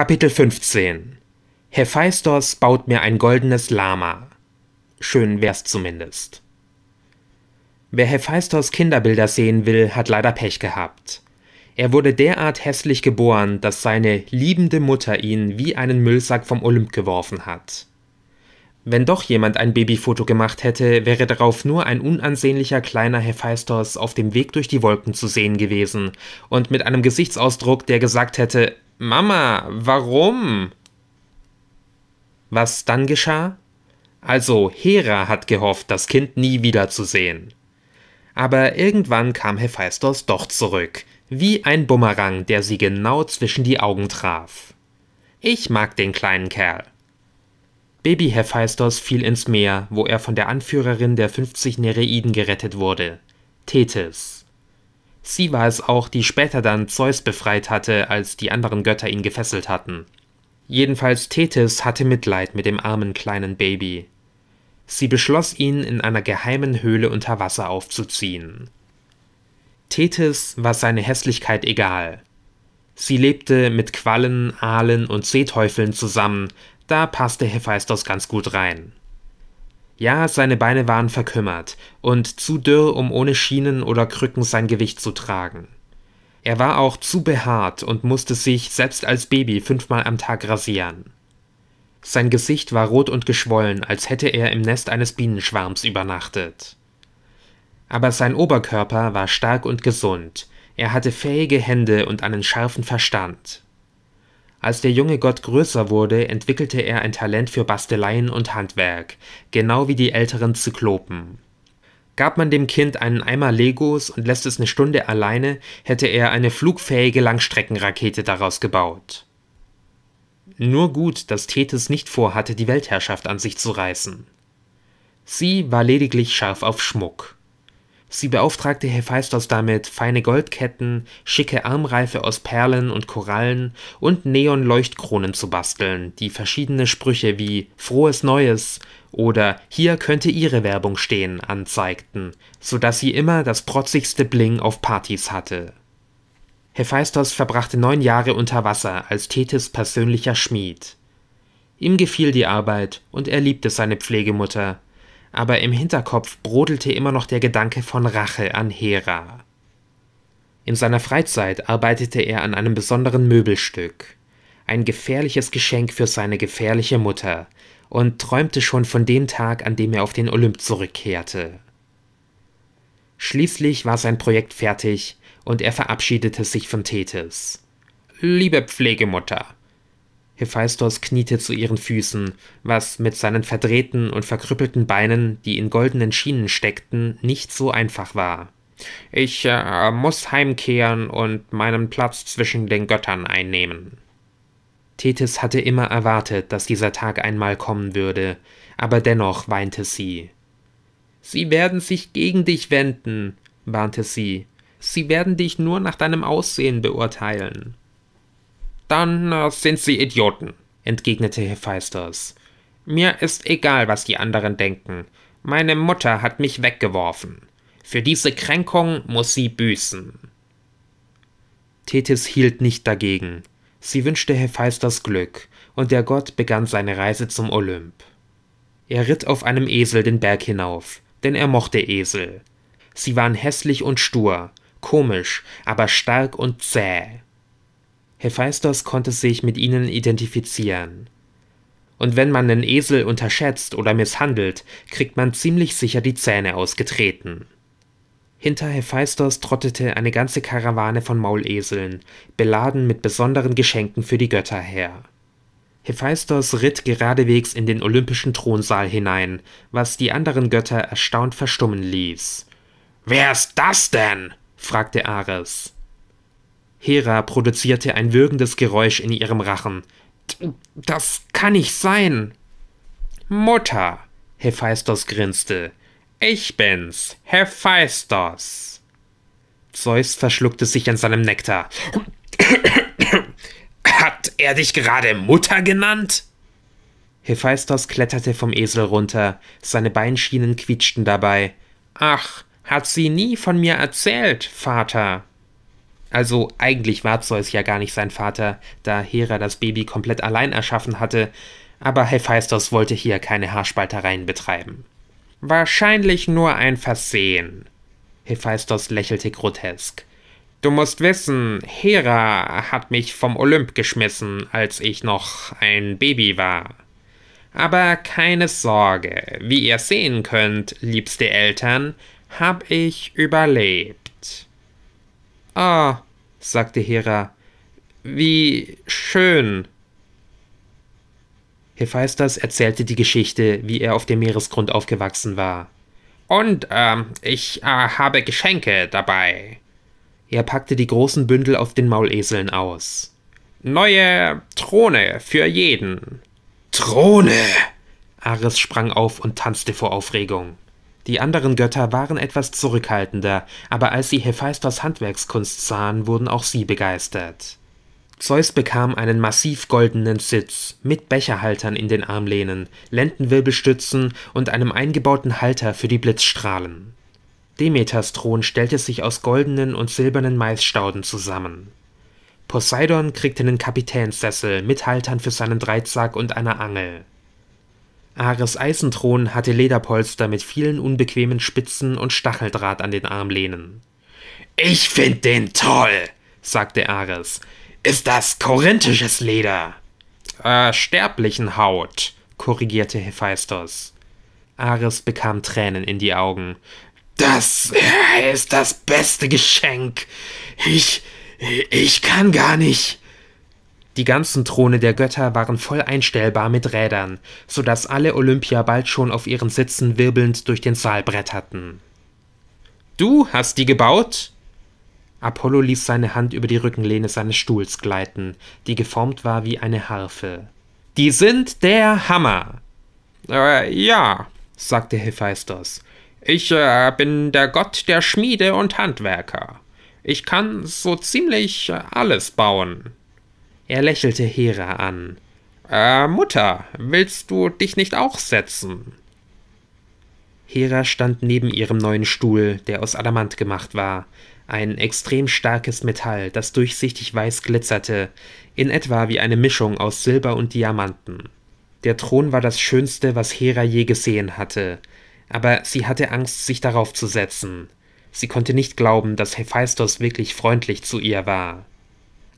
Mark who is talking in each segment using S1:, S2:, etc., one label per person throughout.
S1: Kapitel 15 Hephaistos baut mir ein goldenes Lama. Schön wär's zumindest. Wer Hephaistos Kinderbilder sehen will, hat leider Pech gehabt. Er wurde derart hässlich geboren, dass seine liebende Mutter ihn wie einen Müllsack vom Olymp geworfen hat. Wenn doch jemand ein Babyfoto gemacht hätte, wäre darauf nur ein unansehnlicher kleiner Hephaistos auf dem Weg durch die Wolken zu sehen gewesen und mit einem Gesichtsausdruck, der gesagt hätte, Mama, warum? Was dann geschah? Also Hera hat gehofft, das Kind nie wiederzusehen. Aber irgendwann kam Hephaistos doch zurück, wie ein Bumerang, der sie genau zwischen die Augen traf. Ich mag den kleinen Kerl. Baby Hephaistos fiel ins Meer, wo er von der Anführerin der 50 Nereiden gerettet wurde, Tethys. Sie war es auch, die später dann Zeus befreit hatte, als die anderen Götter ihn gefesselt hatten. Jedenfalls Thetis hatte Mitleid mit dem armen kleinen Baby. Sie beschloss, ihn in einer geheimen Höhle unter Wasser aufzuziehen. Thetis war seine Hässlichkeit egal. Sie lebte mit Quallen, Aalen und Seeteufeln zusammen, da passte Hephaistos ganz gut rein. Ja, seine Beine waren verkümmert und zu dürr, um ohne Schienen oder Krücken sein Gewicht zu tragen. Er war auch zu behaart und musste sich selbst als Baby fünfmal am Tag rasieren. Sein Gesicht war rot und geschwollen, als hätte er im Nest eines Bienenschwarms übernachtet. Aber sein Oberkörper war stark und gesund, er hatte fähige Hände und einen scharfen Verstand. Als der junge Gott größer wurde, entwickelte er ein Talent für Basteleien und Handwerk, genau wie die älteren Zyklopen. Gab man dem Kind einen Eimer Legos und lässt es eine Stunde alleine, hätte er eine flugfähige Langstreckenrakete daraus gebaut. Nur gut, dass Tethys nicht vorhatte, die Weltherrschaft an sich zu reißen. Sie war lediglich scharf auf Schmuck. Sie beauftragte Hephaistos damit, feine Goldketten, schicke Armreife aus Perlen und Korallen und Neonleuchtkronen zu basteln, die verschiedene Sprüche wie Frohes Neues oder Hier könnte Ihre Werbung stehen anzeigten, so dass sie immer das protzigste Bling auf Partys hatte. Hephaistos verbrachte neun Jahre unter Wasser als Tethys persönlicher Schmied. Ihm gefiel die Arbeit und er liebte seine Pflegemutter, aber im Hinterkopf brodelte immer noch der Gedanke von Rache an Hera. In seiner Freizeit arbeitete er an einem besonderen Möbelstück, ein gefährliches Geschenk für seine gefährliche Mutter, und träumte schon von dem Tag, an dem er auf den Olymp zurückkehrte. Schließlich war sein Projekt fertig und er verabschiedete sich von Tethys. Liebe Pflegemutter, Hephaistos kniete zu ihren Füßen, was mit seinen verdrehten und verkrüppelten Beinen, die in goldenen Schienen steckten, nicht so einfach war. Ich äh, muss heimkehren und meinen Platz zwischen den Göttern einnehmen. Tethys hatte immer erwartet, dass dieser Tag einmal kommen würde, aber dennoch weinte sie. Sie werden sich gegen dich wenden, warnte sie. Sie werden dich nur nach deinem Aussehen beurteilen. Dann äh, sind Sie Idioten, entgegnete Hephaistos. Mir ist egal, was die anderen denken. Meine Mutter hat mich weggeworfen. Für diese Kränkung muss sie büßen. Tethys hielt nicht dagegen. Sie wünschte Hephaistos Glück, und der Gott begann seine Reise zum Olymp. Er ritt auf einem Esel den Berg hinauf, denn er mochte Esel. Sie waren hässlich und stur, komisch, aber stark und zäh. Hephaistos konnte sich mit ihnen identifizieren. Und wenn man einen Esel unterschätzt oder misshandelt, kriegt man ziemlich sicher die Zähne ausgetreten. Hinter Hephaistos trottete eine ganze Karawane von Mauleseln, beladen mit besonderen Geschenken für die Götter her. Hephaistos ritt geradewegs in den olympischen Thronsaal hinein, was die anderen Götter erstaunt verstummen ließ. Wer ist das denn? fragte Ares. Hera produzierte ein würgendes Geräusch in ihrem Rachen. Das kann nicht sein. Mutter, Hephaistos grinste. Ich bin's, Hephaistos. Zeus verschluckte sich an seinem Nektar. Hat er dich gerade Mutter genannt? Hephaistos kletterte vom Esel runter, seine Beinschienen quietschten dabei. Ach, hat sie nie von mir erzählt, Vater. Also eigentlich war Zeus ja gar nicht sein Vater, da Hera das Baby komplett allein erschaffen hatte, aber Hephaistos wollte hier keine Haarspaltereien betreiben. Wahrscheinlich nur ein Versehen. Hephaistos lächelte grotesk. Du musst wissen, Hera hat mich vom Olymp geschmissen, als ich noch ein Baby war. Aber keine Sorge, wie ihr sehen könnt, liebste Eltern, hab ich überlebt. Ah, sagte Hera, wie schön. Hephaistos erzählte die Geschichte, wie er auf dem Meeresgrund aufgewachsen war. Und ähm, ich äh, habe Geschenke dabei. Er packte die großen Bündel auf den Mauleseln aus. Neue Throne für jeden. Throne! Ares sprang auf und tanzte vor Aufregung. Die anderen Götter waren etwas zurückhaltender, aber als sie Hephaistos Handwerkskunst sahen, wurden auch sie begeistert. Zeus bekam einen massiv goldenen Sitz mit Becherhaltern in den Armlehnen, Lendenwirbelstützen und einem eingebauten Halter für die Blitzstrahlen. Demeters Thron stellte sich aus goldenen und silbernen Maisstauden zusammen. Poseidon kriegte einen Kapitänssessel mit Haltern für seinen Dreizack und einer Angel. Ares Eisenthron hatte Lederpolster mit vielen unbequemen Spitzen und Stacheldraht an den Armlehnen. Ich find den toll, sagte Ares. Ist das korinthisches Leder? Äh, Sterblichtenhaut, korrigierte Hephaistos. Ares bekam Tränen in die Augen. Das äh, ist das beste Geschenk. Ich. ich kann gar nicht. Die ganzen Throne der Götter waren voll einstellbar mit Rädern, so dass alle Olympier bald schon auf ihren Sitzen wirbelnd durch den Saal bretterten. Du hast die gebaut? Apollo ließ seine Hand über die Rückenlehne seines Stuhls gleiten, die geformt war wie eine Harfe. Die sind der Hammer! Äh, ja, sagte Hephaistos. Ich äh, bin der Gott der Schmiede und Handwerker. Ich kann so ziemlich äh, alles bauen. Er lächelte Hera an. Äh, Mutter, willst du dich nicht auch setzen? Hera stand neben ihrem neuen Stuhl, der aus Adamant gemacht war, ein extrem starkes Metall, das durchsichtig weiß glitzerte, in etwa wie eine Mischung aus Silber und Diamanten. Der Thron war das Schönste, was Hera je gesehen hatte, aber sie hatte Angst, sich darauf zu setzen. Sie konnte nicht glauben, dass Hephaistos wirklich freundlich zu ihr war.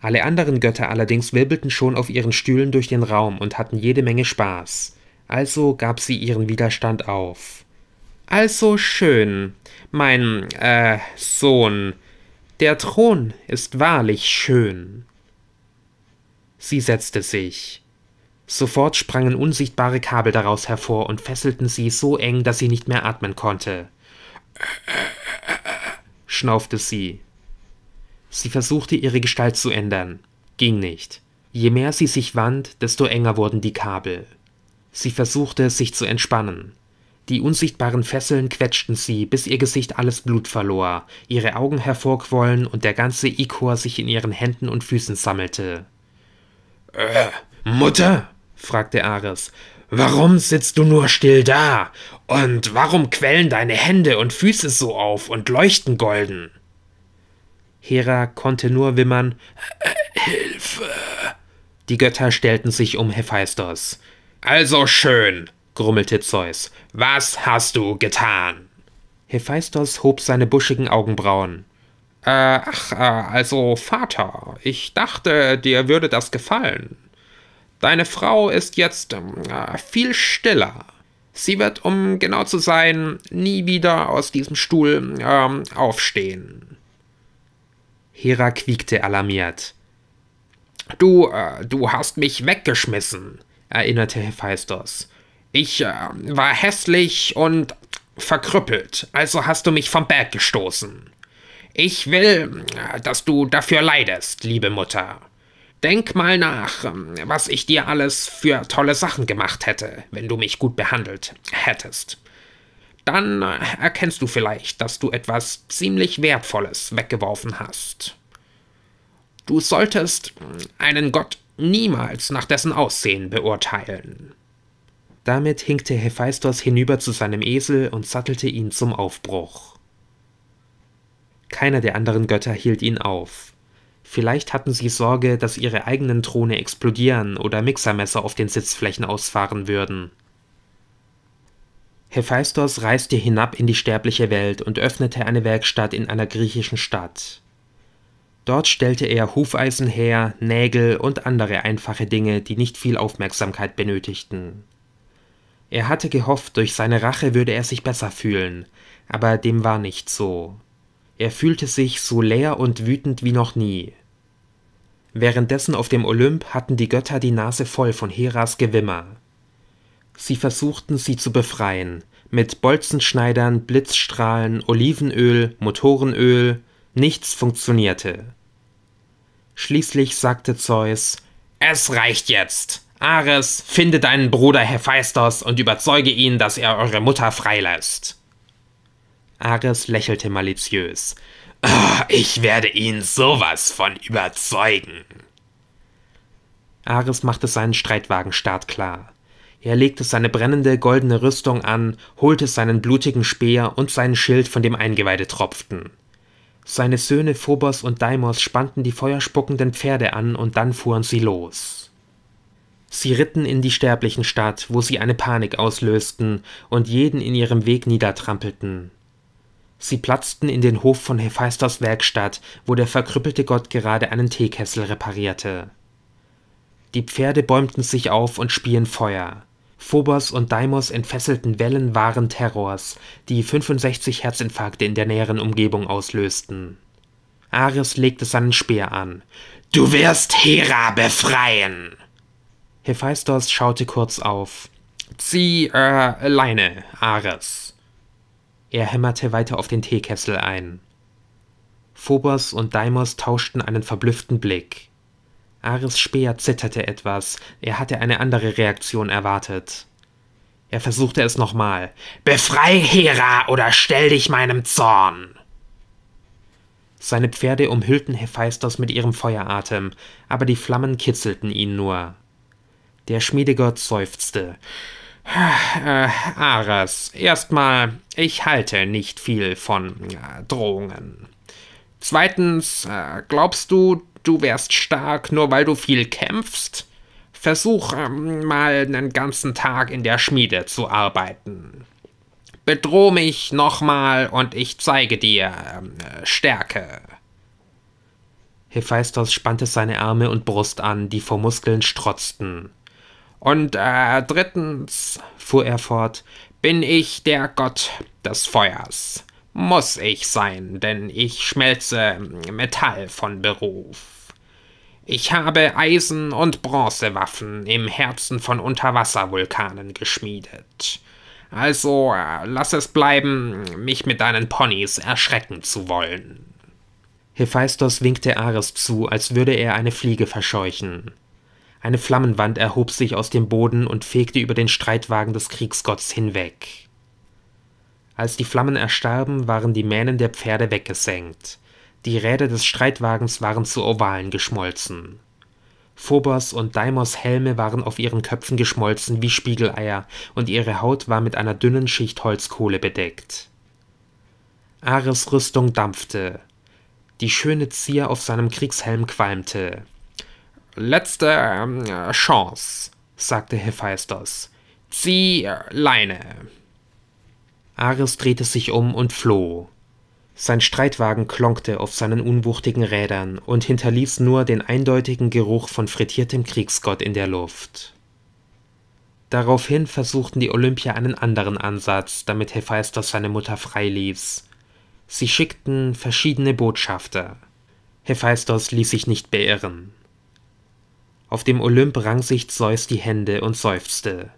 S1: Alle anderen Götter allerdings wirbelten schon auf ihren Stühlen durch den Raum und hatten jede Menge Spaß. Also gab sie ihren Widerstand auf. Also schön, mein, äh, Sohn, der Thron ist wahrlich schön. Sie setzte sich. Sofort sprangen unsichtbare Kabel daraus hervor und fesselten sie so eng, dass sie nicht mehr atmen konnte. schnaufte sie. Sie versuchte ihre Gestalt zu ändern, ging nicht. Je mehr sie sich wand, desto enger wurden die Kabel. Sie versuchte, sich zu entspannen. Die unsichtbaren Fesseln quetschten sie, bis ihr Gesicht alles Blut verlor, ihre Augen hervorquollen und der ganze Ikor sich in ihren Händen und Füßen sammelte. Äh, Mutter? fragte Ares. Warum sitzt du nur still da? Und warum quellen deine Hände und Füße so auf und leuchten golden? Hera konnte nur wimmern Hilfe. Die Götter stellten sich um Hephaistos. Also schön, grummelte Zeus. Was hast du getan? Hephaistos hob seine buschigen Augenbrauen. Äh, ach, äh, also Vater, ich dachte, dir würde das gefallen. Deine Frau ist jetzt ähm, äh, viel stiller. Sie wird, um genau zu sein, nie wieder aus diesem Stuhl ähm, aufstehen. Hera quiekte alarmiert. Du, äh, du hast mich weggeschmissen, erinnerte Hephaistos. Ich äh, war hässlich und verkrüppelt, also hast du mich vom Berg gestoßen. Ich will, äh, dass du dafür leidest, liebe Mutter. Denk mal nach, ähm, was ich dir alles für tolle Sachen gemacht hätte, wenn du mich gut behandelt hättest dann erkennst du vielleicht, dass du etwas ziemlich Wertvolles weggeworfen hast. Du solltest einen Gott niemals nach dessen Aussehen beurteilen. Damit hinkte Hephaistos hinüber zu seinem Esel und sattelte ihn zum Aufbruch. Keiner der anderen Götter hielt ihn auf. Vielleicht hatten sie Sorge, dass ihre eigenen Throne explodieren oder Mixermesser auf den Sitzflächen ausfahren würden. Hephaistos reiste hinab in die sterbliche Welt und öffnete eine Werkstatt in einer griechischen Stadt. Dort stellte er Hufeisen her, Nägel und andere einfache Dinge, die nicht viel Aufmerksamkeit benötigten. Er hatte gehofft, durch seine Rache würde er sich besser fühlen, aber dem war nicht so. Er fühlte sich so leer und wütend wie noch nie. Währenddessen auf dem Olymp hatten die Götter die Nase voll von Heras Gewimmer. Sie versuchten sie zu befreien, mit Bolzenschneidern, Blitzstrahlen, Olivenöl, Motorenöl, nichts funktionierte. Schließlich sagte Zeus: Es reicht jetzt! Ares, finde deinen Bruder Hephaistos und überzeuge ihn, dass er eure Mutter freilässt. Ares lächelte maliziös. Oh, ich werde ihn sowas von überzeugen. Ares machte seinen Streitwagen startklar. Er legte seine brennende goldene Rüstung an, holte seinen blutigen Speer und seinen Schild, von dem Eingeweide tropften. Seine Söhne Phobos und Deimos spannten die feuerspuckenden Pferde an und dann fuhren sie los. Sie ritten in die sterblichen Stadt, wo sie eine Panik auslösten und jeden in ihrem Weg niedertrampelten. Sie platzten in den Hof von Hephaistos Werkstatt, wo der verkrüppelte Gott gerade einen Teekessel reparierte. Die Pferde bäumten sich auf und spien Feuer. Phobos und Daimos entfesselten Wellen waren Terrors, die 65 Herzinfarkte in der näheren Umgebung auslösten. Ares legte seinen Speer an. Du wirst Hera befreien! Hephaistos schaute kurz auf. Zieh, äh, Leine, Ares. Er hämmerte weiter auf den Teekessel ein. Phobos und Daimos tauschten einen verblüfften Blick. Ares Speer zitterte etwas, er hatte eine andere Reaktion erwartet. Er versuchte es nochmal. Befrei Hera oder stell dich meinem Zorn! Seine Pferde umhüllten Hephaistos mit ihrem Feueratem, aber die Flammen kitzelten ihn nur. Der Schmiedegott seufzte. Äh, Ares, erstmal, ich halte nicht viel von äh, Drohungen. Zweitens, äh, glaubst du, du wärst stark, nur weil du viel kämpfst. Versuch ähm, mal einen ganzen Tag in der Schmiede zu arbeiten. Bedroh mich nochmal und ich zeige dir ähm, Stärke. Hephaistos spannte seine Arme und Brust an, die vor Muskeln strotzten. Und äh, drittens, fuhr er fort, bin ich der Gott des Feuers. Muss ich sein, denn ich schmelze Metall von Beruf. Ich habe Eisen- und Bronzewaffen im Herzen von Unterwasservulkanen geschmiedet. Also äh, lass es bleiben, mich mit deinen Ponys erschrecken zu wollen. Hephaistos winkte Ares zu, als würde er eine Fliege verscheuchen. Eine Flammenwand erhob sich aus dem Boden und fegte über den Streitwagen des Kriegsgotts hinweg. Als die Flammen erstarben, waren die Mähnen der Pferde weggesenkt. Die Räder des Streitwagens waren zu Ovalen geschmolzen. Phobos und Daimos Helme waren auf ihren Köpfen geschmolzen wie Spiegeleier, und ihre Haut war mit einer dünnen Schicht Holzkohle bedeckt. Ares Rüstung dampfte. Die schöne Zier auf seinem Kriegshelm qualmte. Letzte äh, Chance, sagte Hephaistos. Zieh Leine. Ares drehte sich um und floh. Sein Streitwagen klonkte auf seinen unwuchtigen Rädern und hinterließ nur den eindeutigen Geruch von frittiertem Kriegsgott in der Luft. Daraufhin versuchten die Olympier einen anderen Ansatz, damit Hephaistos seine Mutter freiließ. Sie schickten verschiedene Botschafter. Hephaistos ließ sich nicht beirren. Auf dem Olymp rang sich Zeus die Hände und seufzte.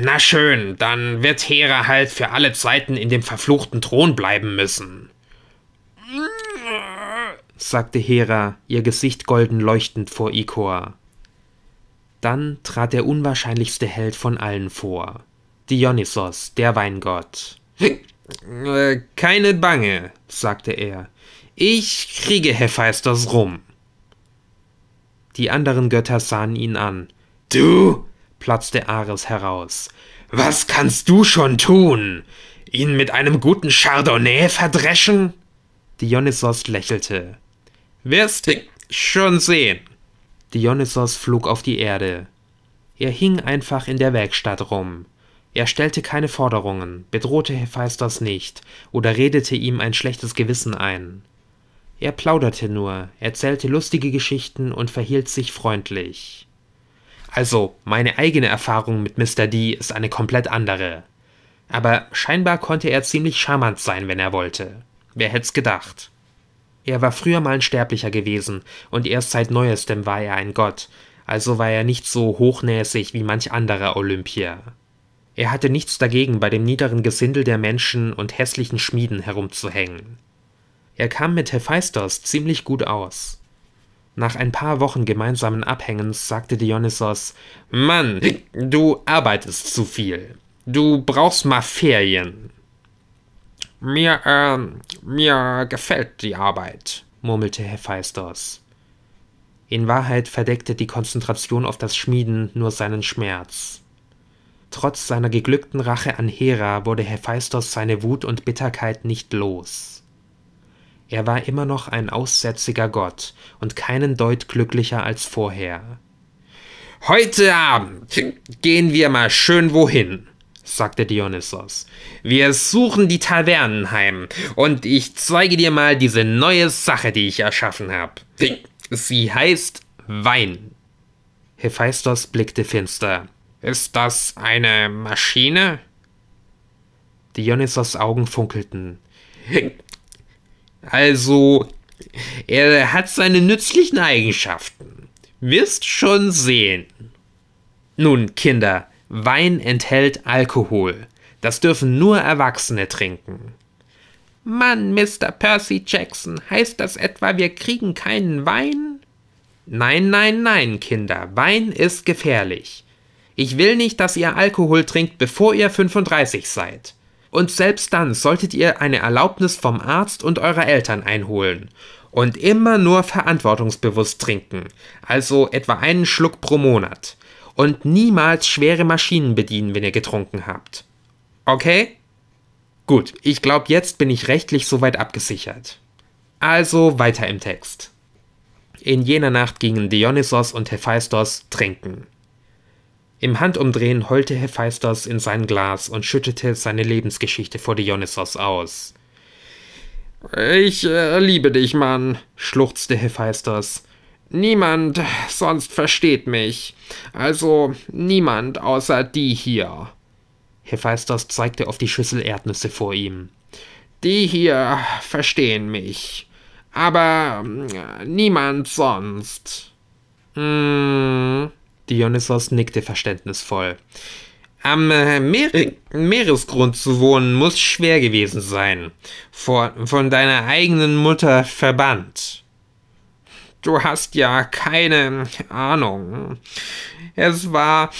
S1: Na schön, dann wird Hera halt für alle Zeiten in dem verfluchten Thron bleiben müssen. sagte Hera, ihr Gesicht golden leuchtend vor Ikor. Dann trat der unwahrscheinlichste Held von allen vor. Dionysos, der Weingott. Keine Bange, sagte er. Ich kriege Hephaistos rum. Die anderen Götter sahen ihn an. Du? platzte Ares heraus. Was kannst du schon tun? Ihn mit einem guten Chardonnay verdreschen? Dionysos lächelte. Wirst du schon sehen. Dionysos flog auf die Erde. Er hing einfach in der Werkstatt rum. Er stellte keine Forderungen, bedrohte Hephaistos nicht oder redete ihm ein schlechtes Gewissen ein. Er plauderte nur, erzählte lustige Geschichten und verhielt sich freundlich. Also, meine eigene Erfahrung mit Mr. D ist eine komplett andere. Aber scheinbar konnte er ziemlich charmant sein, wenn er wollte. Wer hätt's gedacht? Er war früher mal ein Sterblicher gewesen, und erst seit neuestem war er ein Gott, also war er nicht so hochnäsig wie manch anderer Olympier. Er hatte nichts dagegen, bei dem niederen Gesindel der Menschen und hässlichen Schmieden herumzuhängen. Er kam mit Hephaistos ziemlich gut aus. Nach ein paar Wochen gemeinsamen Abhängens sagte Dionysos: Mann, du arbeitest zu viel. Du brauchst mal Ferien. Mir, äh, mir gefällt die Arbeit, murmelte Hephaistos. In Wahrheit verdeckte die Konzentration auf das Schmieden nur seinen Schmerz. Trotz seiner geglückten Rache an Hera wurde Hephaistos seine Wut und Bitterkeit nicht los. Er war immer noch ein aussätziger Gott und keinen Deut glücklicher als vorher. Heute Abend gehen wir mal schön wohin, sagte Dionysos. Wir suchen die Tavernen heim und ich zeige dir mal diese neue Sache, die ich erschaffen habe. Sie heißt Wein. Hephaistos blickte finster. Ist das eine Maschine? Dionysos Augen funkelten. Also, er hat seine nützlichen Eigenschaften. Wirst schon sehen. Nun, Kinder, Wein enthält Alkohol. Das dürfen nur Erwachsene trinken. Mann, Mr. Percy Jackson, heißt das etwa, wir kriegen keinen Wein? Nein, nein, nein, Kinder, Wein ist gefährlich. Ich will nicht, dass ihr Alkohol trinkt, bevor ihr 35 seid. Und selbst dann solltet ihr eine Erlaubnis vom Arzt und eurer Eltern einholen. Und immer nur verantwortungsbewusst trinken, also etwa einen Schluck pro Monat. Und niemals schwere Maschinen bedienen, wenn ihr getrunken habt. Okay? Gut, ich glaube, jetzt bin ich rechtlich soweit abgesichert. Also weiter im Text. In jener Nacht gingen Dionysos und Hephaistos trinken. Im Handumdrehen heulte Hephaistos in sein Glas und schüttete seine Lebensgeschichte vor Dionysos aus. Ich äh, liebe dich, Mann, schluchzte Hephaistos. Niemand sonst versteht mich. Also niemand außer die hier. Hephaistos zeigte auf die Schüssel Erdnüsse vor ihm. Die hier verstehen mich. Aber äh, niemand sonst. Mmh. Dionysos nickte verständnisvoll. Am äh, Meer Meeresgrund zu wohnen muss schwer gewesen sein. Von, von deiner eigenen Mutter verbannt. Du hast ja keine Ahnung. Es war.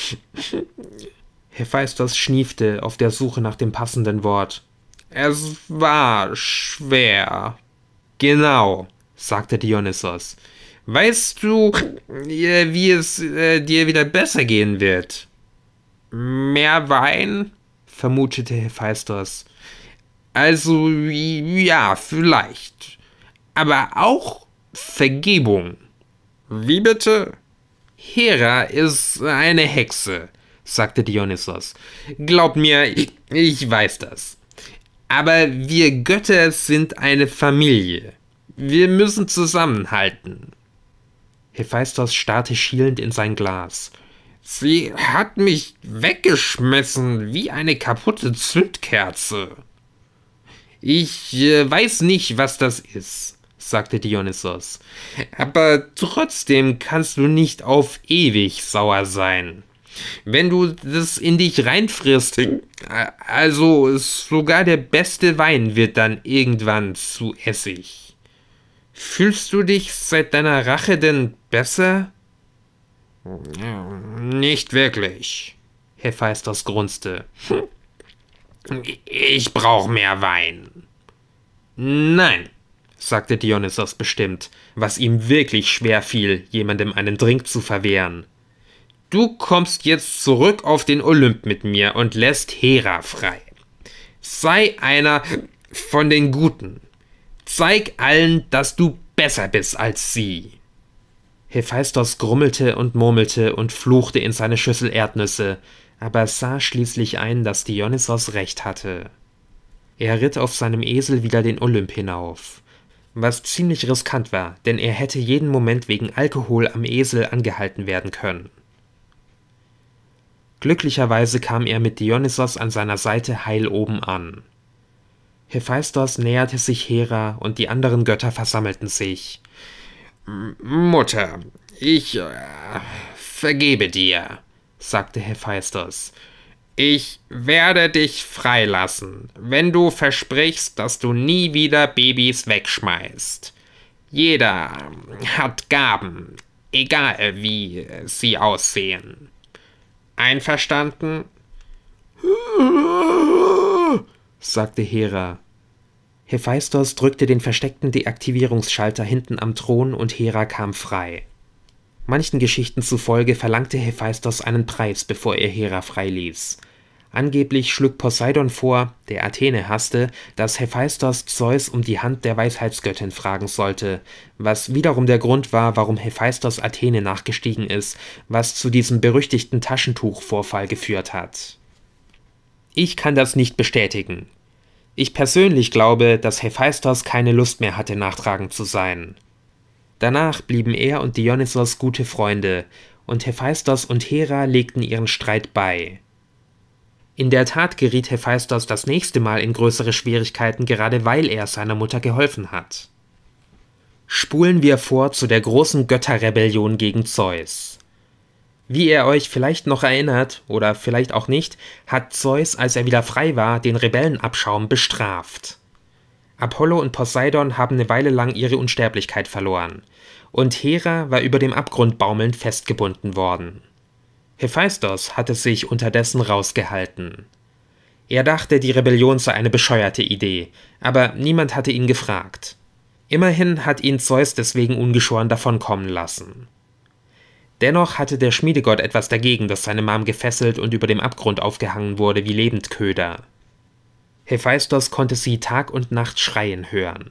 S1: Hephaistos schniefte auf der Suche nach dem passenden Wort. Es war schwer. Genau, sagte Dionysos. Weißt du, äh, wie es äh, dir wieder besser gehen wird? Mehr Wein? vermutete Hephaistos. Also, ja, vielleicht. Aber auch Vergebung. Wie bitte? Hera ist eine Hexe, sagte Dionysos. Glaub mir, ich, ich weiß das. Aber wir Götter sind eine Familie. Wir müssen zusammenhalten. Hephaistos starrte schielend in sein Glas. Sie hat mich weggeschmissen wie eine kaputte Zündkerze. Ich äh, weiß nicht, was das ist, sagte Dionysos. Aber trotzdem kannst du nicht auf ewig sauer sein. Wenn du das in dich reinfrisst, äh, also sogar der beste Wein wird dann irgendwann zu Essig. Fühlst du dich seit deiner Rache denn besser? Nicht wirklich. Hephaistos grunzte. Ich brauch mehr Wein. Nein, sagte Dionysos bestimmt, was ihm wirklich schwer fiel, jemandem einen Drink zu verwehren. Du kommst jetzt zurück auf den Olymp mit mir und lässt Hera frei. Sei einer von den Guten. Zeig allen, dass du besser bist als sie. Hephaistos grummelte und murmelte und fluchte in seine Schüssel Erdnüsse, aber sah schließlich ein, dass Dionysos recht hatte. Er ritt auf seinem Esel wieder den Olymp hinauf, was ziemlich riskant war, denn er hätte jeden Moment wegen Alkohol am Esel angehalten werden können. Glücklicherweise kam er mit Dionysos an seiner Seite heil oben an. Hephaistos näherte sich Hera und die anderen Götter versammelten sich. Mutter, ich äh, vergebe dir, sagte Hephaistos. Ich werde dich freilassen, wenn du versprichst, dass du nie wieder Babys wegschmeißt. Jeder hat Gaben, egal wie sie aussehen. Einverstanden? sagte Hera. Hephaistos drückte den versteckten Deaktivierungsschalter hinten am Thron und Hera kam frei. Manchen Geschichten zufolge verlangte Hephaistos einen Preis, bevor er Hera freiließ. Angeblich schlug Poseidon vor, der Athene hasste, dass Hephaistos Zeus um die Hand der Weisheitsgöttin fragen sollte, was wiederum der Grund war, warum Hephaistos Athene nachgestiegen ist, was zu diesem berüchtigten Taschentuchvorfall geführt hat ich kann das nicht bestätigen. Ich persönlich glaube, dass Hephaistos keine Lust mehr hatte, nachtragend zu sein. Danach blieben er und Dionysos gute Freunde, und Hephaistos und Hera legten ihren Streit bei. In der Tat geriet Hephaistos das nächste Mal in größere Schwierigkeiten, gerade weil er seiner Mutter geholfen hat. Spulen wir vor zu der großen Götterrebellion gegen Zeus. Wie ihr euch vielleicht noch erinnert, oder vielleicht auch nicht, hat Zeus, als er wieder frei war, den Rebellenabschaum bestraft. Apollo und Poseidon haben eine Weile lang ihre Unsterblichkeit verloren, und Hera war über dem Abgrund baumelnd festgebunden worden. Hephaistos hatte sich unterdessen rausgehalten. Er dachte, die Rebellion sei eine bescheuerte Idee, aber niemand hatte ihn gefragt. Immerhin hat ihn Zeus deswegen ungeschoren davonkommen lassen. Dennoch hatte der Schmiedegott etwas dagegen, dass seine Mom gefesselt und über dem Abgrund aufgehangen wurde wie Lebendköder. Hephaistos konnte sie Tag und Nacht schreien hören.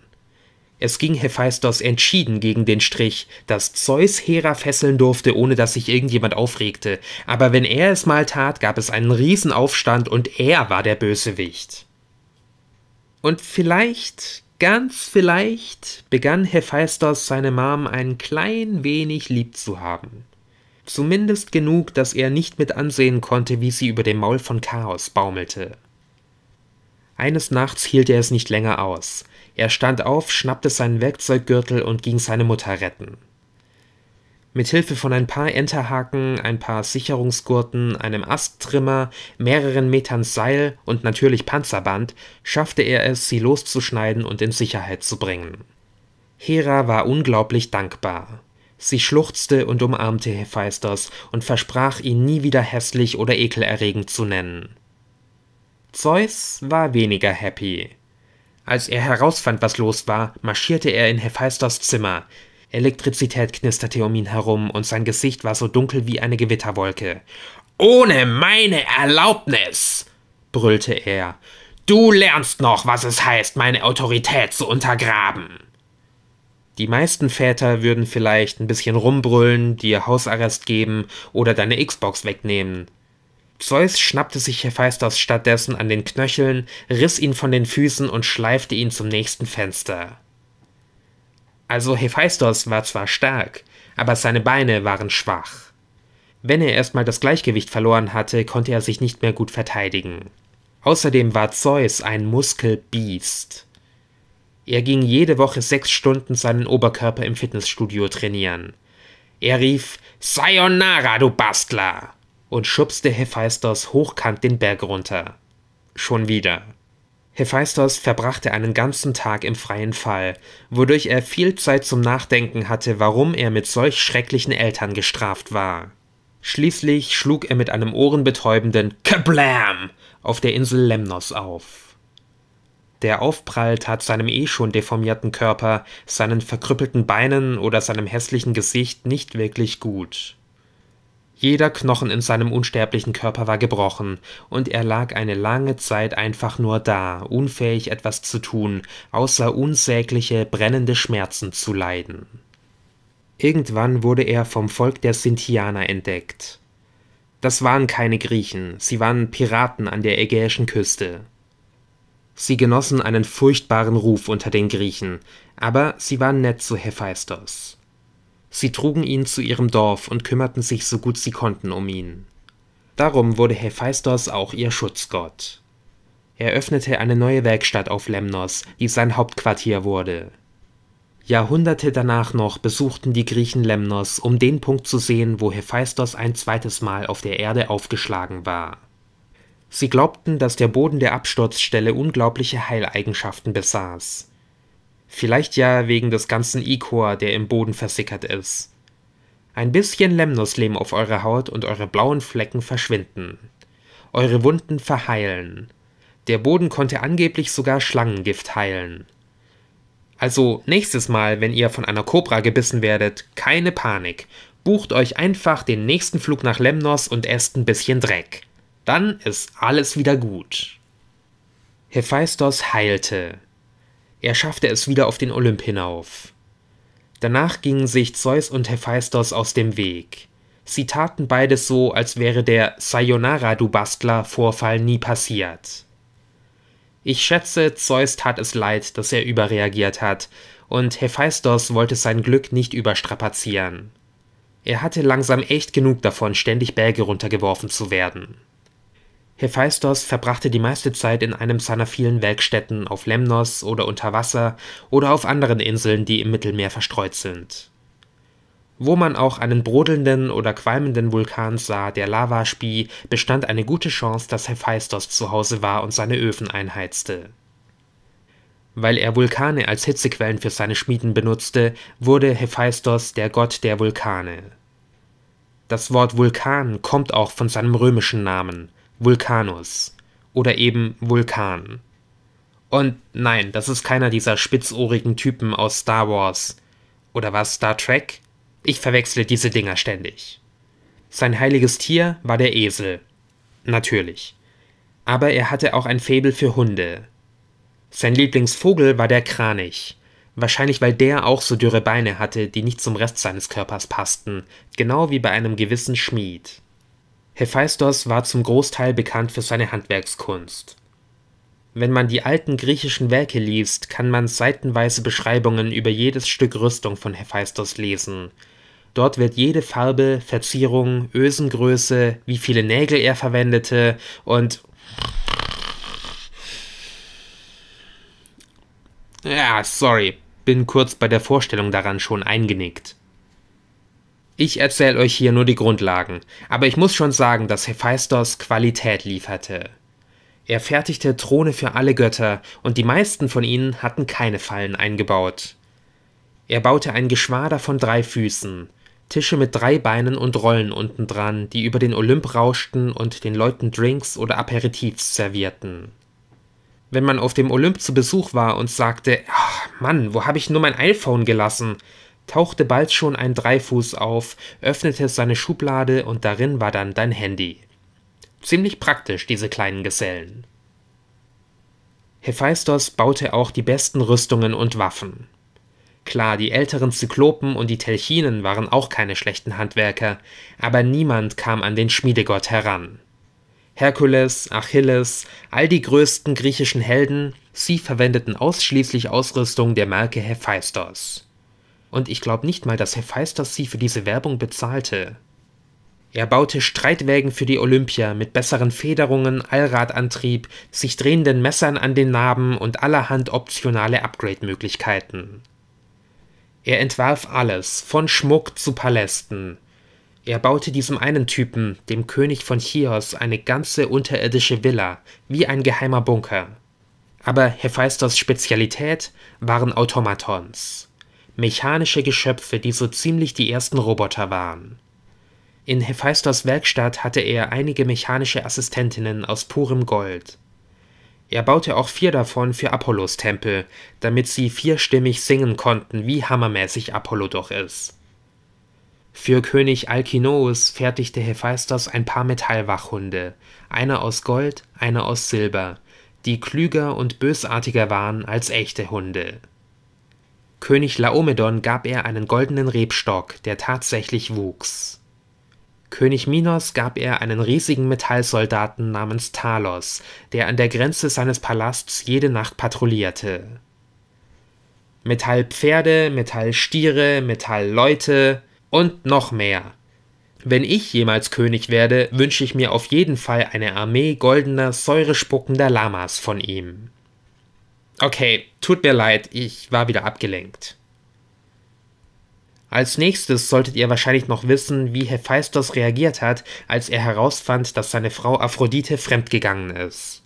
S1: Es ging Hephaistos entschieden gegen den Strich, dass Zeus Hera fesseln durfte, ohne dass sich irgendjemand aufregte, aber wenn er es mal tat, gab es einen Riesenaufstand und er war der Bösewicht. Und vielleicht, ganz vielleicht, begann Hephaistos seine Mom ein klein wenig lieb zu haben zumindest genug, dass er nicht mit ansehen konnte, wie sie über dem Maul von Chaos baumelte. Eines Nachts hielt er es nicht länger aus. Er stand auf, schnappte seinen Werkzeuggürtel und ging seine Mutter retten. Mit Hilfe von ein paar Enterhaken, ein paar Sicherungsgurten, einem Asttrimmer, mehreren Metern Seil und natürlich Panzerband schaffte er es, sie loszuschneiden und in Sicherheit zu bringen. Hera war unglaublich dankbar. Sie schluchzte und umarmte Hephaistos und versprach, ihn nie wieder hässlich oder ekelerregend zu nennen. Zeus war weniger happy. Als er herausfand, was los war, marschierte er in Hephaistos Zimmer. Elektrizität knisterte um ihn herum und sein Gesicht war so dunkel wie eine Gewitterwolke. Ohne meine Erlaubnis! brüllte er. Du lernst noch, was es heißt, meine Autorität zu untergraben. Die meisten Väter würden vielleicht ein bisschen rumbrüllen, dir Hausarrest geben oder deine Xbox wegnehmen. Zeus schnappte sich Hephaistos stattdessen an den Knöcheln, riss ihn von den Füßen und schleifte ihn zum nächsten Fenster. Also Hephaistos war zwar stark, aber seine Beine waren schwach. Wenn er erstmal das Gleichgewicht verloren hatte, konnte er sich nicht mehr gut verteidigen. Außerdem war Zeus ein Muskelbiest. Er ging jede Woche sechs Stunden seinen Oberkörper im Fitnessstudio trainieren. Er rief Sayonara, du Bastler! und schubste Hephaistos hochkant den Berg runter. Schon wieder. Hephaistos verbrachte einen ganzen Tag im freien Fall, wodurch er viel Zeit zum Nachdenken hatte, warum er mit solch schrecklichen Eltern gestraft war. Schließlich schlug er mit einem ohrenbetäubenden Kablam auf der Insel Lemnos auf. Der Aufprall tat seinem eh schon deformierten Körper, seinen verkrüppelten Beinen oder seinem hässlichen Gesicht nicht wirklich gut. Jeder Knochen in seinem unsterblichen Körper war gebrochen, und er lag eine lange Zeit einfach nur da, unfähig etwas zu tun, außer unsägliche, brennende Schmerzen zu leiden. Irgendwann wurde er vom Volk der Sintianer entdeckt. Das waren keine Griechen, sie waren Piraten an der ägäischen Küste. Sie genossen einen furchtbaren Ruf unter den Griechen, aber sie waren nett zu Hephaistos. Sie trugen ihn zu ihrem Dorf und kümmerten sich so gut sie konnten um ihn. Darum wurde Hephaistos auch ihr Schutzgott. Er öffnete eine neue Werkstatt auf Lemnos, die sein Hauptquartier wurde. Jahrhunderte danach noch besuchten die Griechen Lemnos, um den Punkt zu sehen, wo Hephaistos ein zweites Mal auf der Erde aufgeschlagen war Sie glaubten, dass der Boden der Absturzstelle unglaubliche Heileigenschaften besaß. Vielleicht ja wegen des ganzen Ikor, der im Boden versickert ist. Ein bisschen Lemnoslehm auf eure Haut und eure blauen Flecken verschwinden. Eure Wunden verheilen. Der Boden konnte angeblich sogar Schlangengift heilen. Also nächstes Mal, wenn ihr von einer Kobra gebissen werdet, keine Panik. Bucht euch einfach den nächsten Flug nach Lemnos und esst ein bisschen Dreck. Dann ist alles wieder gut. Hephaistos heilte. Er schaffte es wieder auf den Olymp hinauf. Danach gingen sich Zeus und Hephaistos aus dem Weg. Sie taten beides so, als wäre der Sayonara, du Bastler, Vorfall nie passiert. Ich schätze, Zeus tat es leid, dass er überreagiert hat, und Hephaistos wollte sein Glück nicht überstrapazieren. Er hatte langsam echt genug davon, ständig Berge runtergeworfen zu werden. Hephaistos verbrachte die meiste Zeit in einem seiner vielen Werkstätten auf Lemnos oder unter Wasser oder auf anderen Inseln, die im Mittelmeer verstreut sind. Wo man auch einen brodelnden oder qualmenden Vulkan sah, der Lava spie, bestand eine gute Chance, dass Hephaistos zu Hause war und seine Öfen einheizte. Weil er Vulkane als Hitzequellen für seine Schmieden benutzte, wurde Hephaistos der Gott der Vulkane. Das Wort Vulkan kommt auch von seinem römischen Namen. Vulcanus oder eben Vulkan. Und nein, das ist keiner dieser spitzohrigen Typen aus Star Wars. Oder was Star Trek? Ich verwechsle diese Dinger ständig. Sein heiliges Tier war der Esel. Natürlich. Aber er hatte auch ein Faible für Hunde. Sein Lieblingsvogel war der Kranich. Wahrscheinlich weil der auch so dürre Beine hatte, die nicht zum Rest seines Körpers passten, genau wie bei einem gewissen Schmied. Hephaistos war zum Großteil bekannt für seine Handwerkskunst. Wenn man die alten griechischen Werke liest, kann man seitenweise Beschreibungen über jedes Stück Rüstung von Hephaistos lesen. Dort wird jede Farbe, Verzierung, Ösengröße, wie viele Nägel er verwendete und Ja, sorry, bin kurz bei der Vorstellung daran schon eingenickt. Ich erzähle euch hier nur die Grundlagen, aber ich muss schon sagen, dass Hephaistos Qualität lieferte. Er fertigte Throne für alle Götter, und die meisten von ihnen hatten keine Fallen eingebaut. Er baute ein Geschwader von drei Füßen, Tische mit drei Beinen und Rollen unten dran, die über den Olymp rauschten und den Leuten Drinks oder Aperitifs servierten. Wenn man auf dem Olymp zu Besuch war und sagte, ach Mann, wo habe ich nur mein iPhone gelassen? tauchte bald schon ein Dreifuß auf, öffnete seine Schublade und darin war dann dein Handy. Ziemlich praktisch, diese kleinen Gesellen. Hephaistos baute auch die besten Rüstungen und Waffen. Klar, die älteren Zyklopen und die Telchinen waren auch keine schlechten Handwerker, aber niemand kam an den Schmiedegott heran. Herkules, Achilles, all die größten griechischen Helden, sie verwendeten ausschließlich Ausrüstung der Marke Hephaistos und ich glaube nicht mal, dass Hephaistos sie für diese Werbung bezahlte. Er baute Streitwägen für die Olympia mit besseren Federungen, Allradantrieb, sich drehenden Messern an den Narben und allerhand optionale Upgrade-Möglichkeiten. Er entwarf alles, von Schmuck zu Palästen. Er baute diesem einen Typen, dem König von Chios, eine ganze unterirdische Villa, wie ein geheimer Bunker. Aber Hephaistos Spezialität waren Automatons mechanische Geschöpfe, die so ziemlich die ersten Roboter waren. In Hephaistos Werkstatt hatte er einige mechanische Assistentinnen aus purem Gold. Er baute auch vier davon für Apollos Tempel, damit sie vierstimmig singen konnten, wie hammermäßig Apollo doch ist. Für König Alkinoos fertigte Hephaistos ein paar Metallwachhunde, einer aus Gold, einer aus Silber, die klüger und bösartiger waren als echte Hunde. König Laomedon gab er einen goldenen Rebstock, der tatsächlich wuchs. König Minos gab er einen riesigen Metallsoldaten namens Talos, der an der Grenze seines Palasts jede Nacht patrouillierte. Metallpferde, Metallstiere, Metallleute und noch mehr. Wenn ich jemals König werde, wünsche ich mir auf jeden Fall eine Armee goldener, säurespuckender Lamas von ihm. Okay, tut mir leid, ich war wieder abgelenkt. Als nächstes solltet ihr wahrscheinlich noch wissen, wie Hephaistos reagiert hat, als er herausfand, dass seine Frau Aphrodite fremdgegangen ist.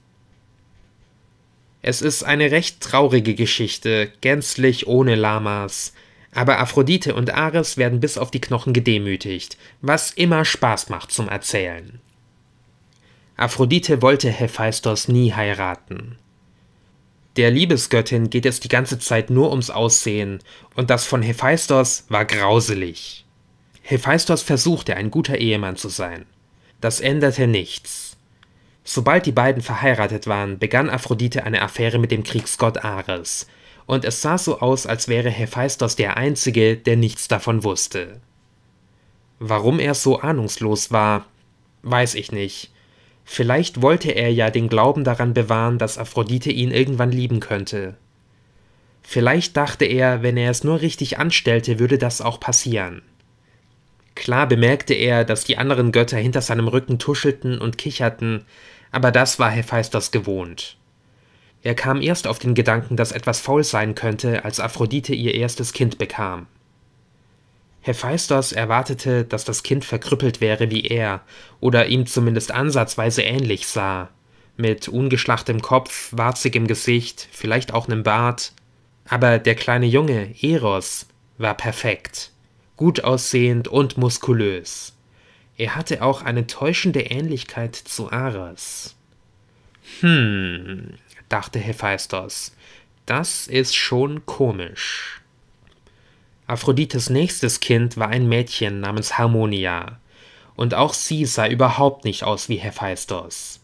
S1: Es ist eine recht traurige Geschichte, gänzlich ohne Lamas. Aber Aphrodite und Ares werden bis auf die Knochen gedemütigt, was immer Spaß macht zum Erzählen. Aphrodite wollte Hephaistos nie heiraten. Der Liebesgöttin geht es die ganze Zeit nur ums Aussehen, und das von Hephaistos war grauselig. Hephaistos versuchte, ein guter Ehemann zu sein. Das änderte nichts. Sobald die beiden verheiratet waren, begann Aphrodite eine Affäre mit dem Kriegsgott Ares, und es sah so aus, als wäre Hephaistos der Einzige, der nichts davon wusste. Warum er so ahnungslos war, weiß ich nicht. Vielleicht wollte er ja den Glauben daran bewahren, dass Aphrodite ihn irgendwann lieben könnte. Vielleicht dachte er, wenn er es nur richtig anstellte, würde das auch passieren. Klar bemerkte er, dass die anderen Götter hinter seinem Rücken tuschelten und kicherten, aber das war Hephaistos gewohnt. Er kam erst auf den Gedanken, dass etwas faul sein könnte, als Aphrodite ihr erstes Kind bekam. Hephaistos erwartete, dass das Kind verkrüppelt wäre wie er oder ihm zumindest ansatzweise ähnlich sah. Mit ungeschlachtem Kopf, warzigem Gesicht, vielleicht auch nem Bart. Aber der kleine Junge, Eros, war perfekt. Gut aussehend und muskulös. Er hatte auch eine täuschende Ähnlichkeit zu Ares. Hm, dachte Hephaistos, das ist schon komisch. Aphrodites nächstes Kind war ein Mädchen namens Harmonia, und auch sie sah überhaupt nicht aus wie Hephaistos.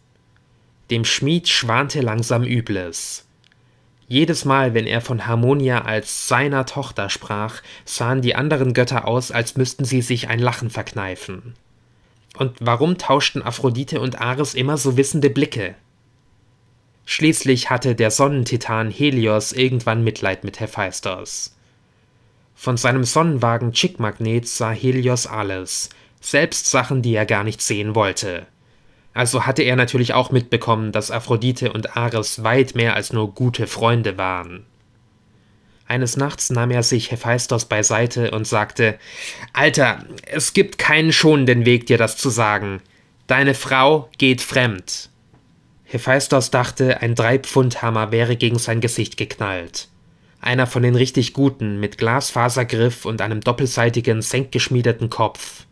S1: Dem Schmied schwante langsam Übles. Jedes Mal, wenn er von Harmonia als seiner Tochter sprach, sahen die anderen Götter aus, als müssten sie sich ein Lachen verkneifen. Und warum tauschten Aphrodite und Ares immer so wissende Blicke? Schließlich hatte der Sonnentitan Helios irgendwann Mitleid mit Hephaistos. Von seinem Sonnenwagen Chickmagnet sah Helios alles, selbst Sachen, die er gar nicht sehen wollte. Also hatte er natürlich auch mitbekommen, dass Aphrodite und Ares weit mehr als nur gute Freunde waren. Eines Nachts nahm er sich Hephaistos beiseite und sagte: Alter, es gibt keinen schonenden Weg, dir das zu sagen. Deine Frau geht fremd. Hephaistos dachte, ein Drei-Pfund-Hammer wäre gegen sein Gesicht geknallt einer von den richtig guten mit Glasfasergriff und einem doppelseitigen, senkgeschmiedeten Kopf.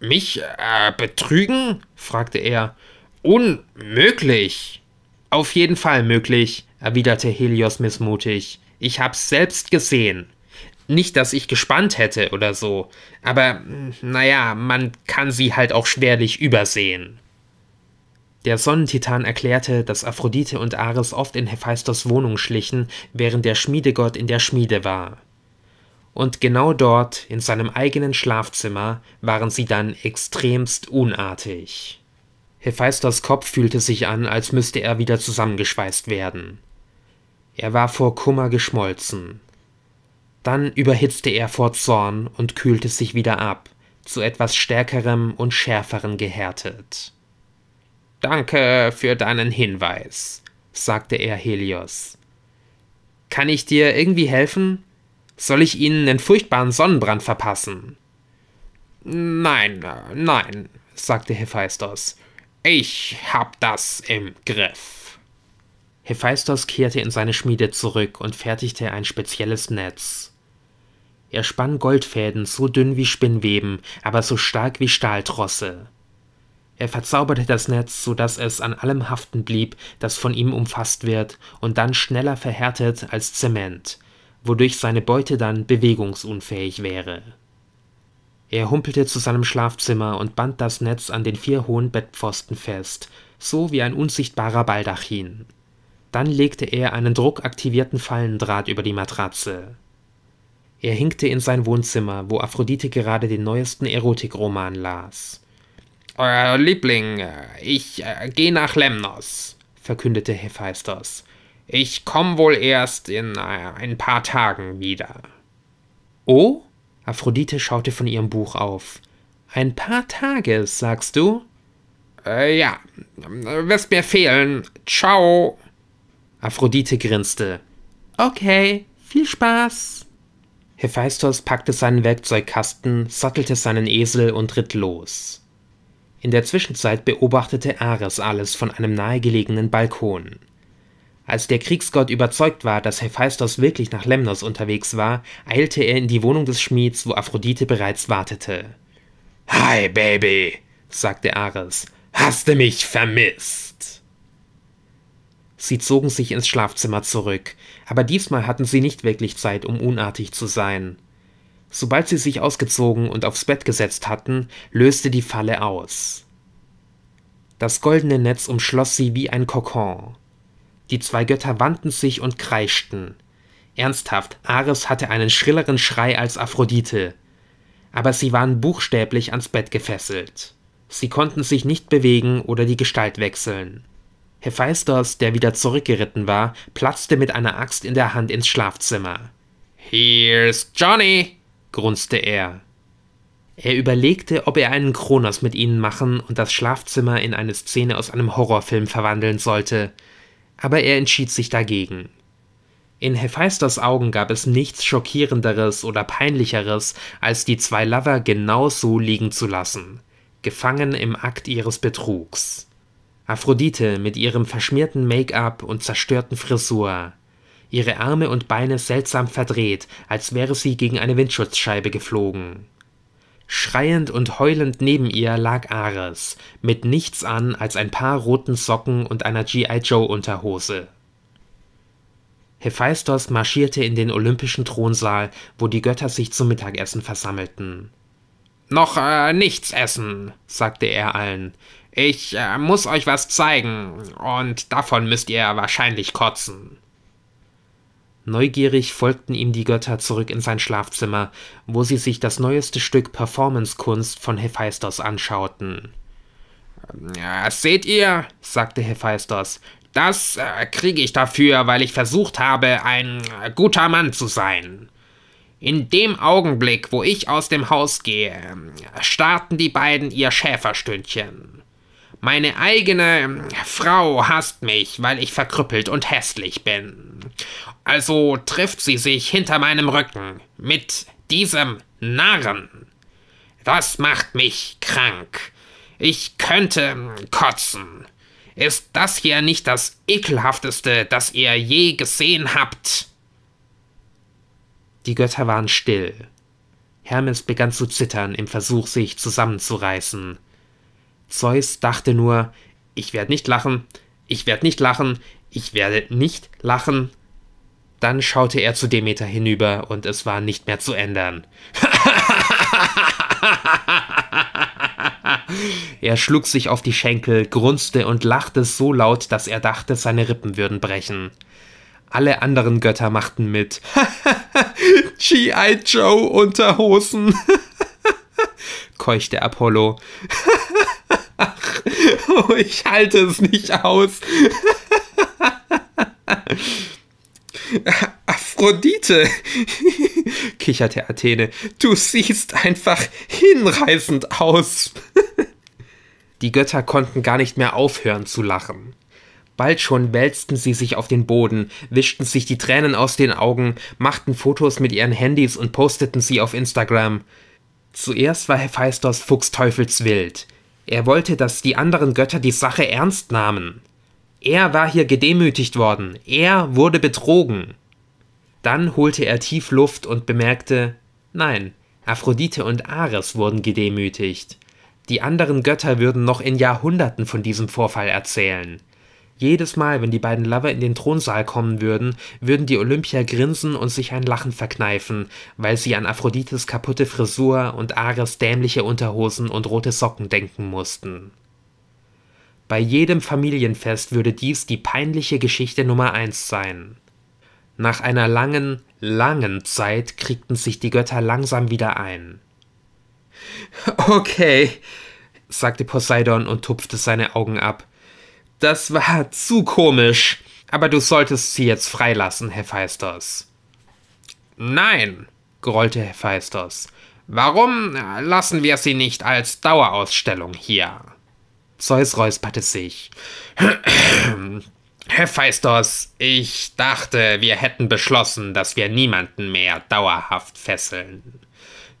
S1: Mich äh, betrügen? fragte er. Unmöglich. Auf jeden Fall möglich, erwiderte Helios missmutig. Ich hab's selbst gesehen. Nicht, dass ich gespannt hätte oder so, aber hm, naja, man kann sie halt auch schwerlich übersehen. Der Sonnentitan erklärte, dass Aphrodite und Ares oft in Hephaistos Wohnung schlichen, während der Schmiedegott in der Schmiede war. Und genau dort, in seinem eigenen Schlafzimmer, waren sie dann extremst unartig. Hephaistos Kopf fühlte sich an, als müsste er wieder zusammengeschweißt werden. Er war vor Kummer geschmolzen. Dann überhitzte er vor Zorn und kühlte sich wieder ab, zu etwas Stärkerem und Schärferem gehärtet. Danke für deinen Hinweis, sagte er Helios. Kann ich dir irgendwie helfen? Soll ich ihnen den furchtbaren Sonnenbrand verpassen? Nein, nein, sagte Hephaistos. Ich hab das im Griff. Hephaistos kehrte in seine Schmiede zurück und fertigte ein spezielles Netz. Er spann Goldfäden so dünn wie Spinnweben, aber so stark wie Stahltrosse. Er verzauberte das Netz, so dass es an allem haften blieb, das von ihm umfasst wird, und dann schneller verhärtet als Zement, wodurch seine Beute dann bewegungsunfähig wäre. Er humpelte zu seinem Schlafzimmer und band das Netz an den vier hohen Bettpfosten fest, so wie ein unsichtbarer Baldachin. Dann legte er einen druckaktivierten Fallendraht über die Matratze. Er hinkte in sein Wohnzimmer, wo Aphrodite gerade den neuesten Erotikroman las euer Liebling. Ich äh, gehe nach Lemnos, verkündete Hephaistos. Ich komme wohl erst in äh, ein paar Tagen wieder. Oh? Aphrodite schaute von ihrem Buch auf. Ein paar Tage, sagst du? Äh, ja. Wirst mir fehlen. Ciao. Aphrodite grinste. Okay, viel Spaß. Hephaistos packte seinen Werkzeugkasten, sattelte seinen Esel und ritt los. In der Zwischenzeit beobachtete Ares alles von einem nahegelegenen Balkon. Als der Kriegsgott überzeugt war, dass Hephaistos wirklich nach Lemnos unterwegs war, eilte er in die Wohnung des Schmieds, wo Aphrodite bereits wartete. Hi, Baby, sagte Ares. Hast du mich vermisst? Sie zogen sich ins Schlafzimmer zurück, aber diesmal hatten sie nicht wirklich Zeit, um unartig zu sein. Sobald sie sich ausgezogen und aufs Bett gesetzt hatten, löste die Falle aus. Das goldene Netz umschloss sie wie ein Kokon. Die zwei Götter wandten sich und kreischten. Ernsthaft, Ares hatte einen schrilleren Schrei als Aphrodite. Aber sie waren buchstäblich ans Bett gefesselt. Sie konnten sich nicht bewegen oder die Gestalt wechseln. Hephaistos, der wieder zurückgeritten war, platzte mit einer Axt in der Hand ins Schlafzimmer. Here's Johnny! grunzte er. Er überlegte, ob er einen Kronos mit ihnen machen und das Schlafzimmer in eine Szene aus einem Horrorfilm verwandeln sollte, aber er entschied sich dagegen. In Hephaistos Augen gab es nichts Schockierenderes oder Peinlicheres, als die zwei Lover genau so liegen zu lassen, gefangen im Akt ihres Betrugs. Aphrodite mit ihrem verschmierten Make-up und zerstörten Frisur, ihre Arme und Beine seltsam verdreht, als wäre sie gegen eine Windschutzscheibe geflogen. Schreiend und heulend neben ihr lag Ares, mit nichts an als ein paar roten Socken und einer G.I. Joe Unterhose. Hephaistos marschierte in den olympischen Thronsaal, wo die Götter sich zum Mittagessen versammelten. Noch äh, nichts essen, sagte er allen. Ich äh, muss euch was zeigen, und davon müsst ihr wahrscheinlich kotzen. Neugierig folgten ihm die Götter zurück in sein Schlafzimmer, wo sie sich das neueste Stück Performancekunst von Hephaistos anschauten. Ja, seht ihr, sagte Hephaistos, das äh, kriege ich dafür, weil ich versucht habe, ein äh, guter Mann zu sein. In dem Augenblick, wo ich aus dem Haus gehe, ähm, starten die beiden ihr Schäferstündchen. Meine eigene ähm, Frau hasst mich, weil ich verkrüppelt und hässlich bin. Also trifft sie sich hinter meinem Rücken mit diesem Narren. Das macht mich krank. Ich könnte ähm, kotzen. Ist das hier nicht das ekelhafteste, das ihr je gesehen habt? Die Götter waren still. Hermes begann zu zittern im Versuch, sich zusammenzureißen. Zeus dachte nur, ich werde nicht lachen, ich werde nicht lachen, ich werde nicht lachen. Dann schaute er zu Demeter hinüber und es war nicht mehr zu ändern. er schlug sich auf die Schenkel, grunzte und lachte so laut, dass er dachte, seine Rippen würden brechen. Alle anderen Götter machten mit. G.I. Joe Unterhosen, keuchte Apollo. Oh, ich halte es nicht aus. Aphrodite, kicherte Athene, du siehst einfach hinreißend aus. Die Götter konnten gar nicht mehr aufhören zu lachen. Bald schon wälzten sie sich auf den Boden, wischten sich die Tränen aus den Augen, machten Fotos mit ihren Handys und posteten sie auf Instagram. Zuerst war Hephaistos fuchsteufelswild. Er wollte, dass die anderen Götter die Sache ernst nahmen. Er war hier gedemütigt worden, er wurde betrogen. Dann holte er tief Luft und bemerkte, nein, Aphrodite und Ares wurden gedemütigt. Die anderen Götter würden noch in Jahrhunderten von diesem Vorfall erzählen. Jedes Mal, wenn die beiden Lover in den Thronsaal kommen würden, würden die Olympier grinsen und sich ein Lachen verkneifen, weil sie an Aphrodites kaputte Frisur und Ares dämliche Unterhosen und rote Socken denken mussten. Bei jedem Familienfest würde dies die peinliche Geschichte Nummer eins sein. Nach einer langen, langen Zeit kriegten sich die Götter langsam wieder ein. Okay, sagte Poseidon und tupfte seine Augen ab, das war zu komisch. Aber du solltest sie jetzt freilassen, Hephaistos. Nein, grollte Hephaistos. Warum lassen wir sie nicht als Dauerausstellung hier? Zeus räusperte sich. Hephaistos, ich dachte, wir hätten beschlossen, dass wir niemanden mehr dauerhaft fesseln.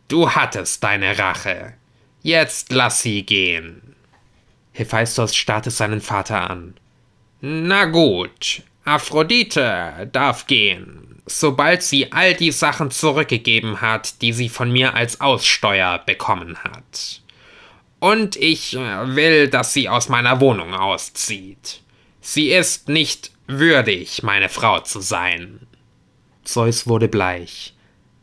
S1: Du hattest deine Rache. Jetzt lass sie gehen. Hephaistos starrte seinen Vater an. Na gut, Aphrodite darf gehen, sobald sie all die Sachen zurückgegeben hat, die sie von mir als Aussteuer bekommen hat. Und ich äh, will, dass sie aus meiner Wohnung auszieht. Sie ist nicht würdig, meine Frau zu sein. Zeus wurde bleich.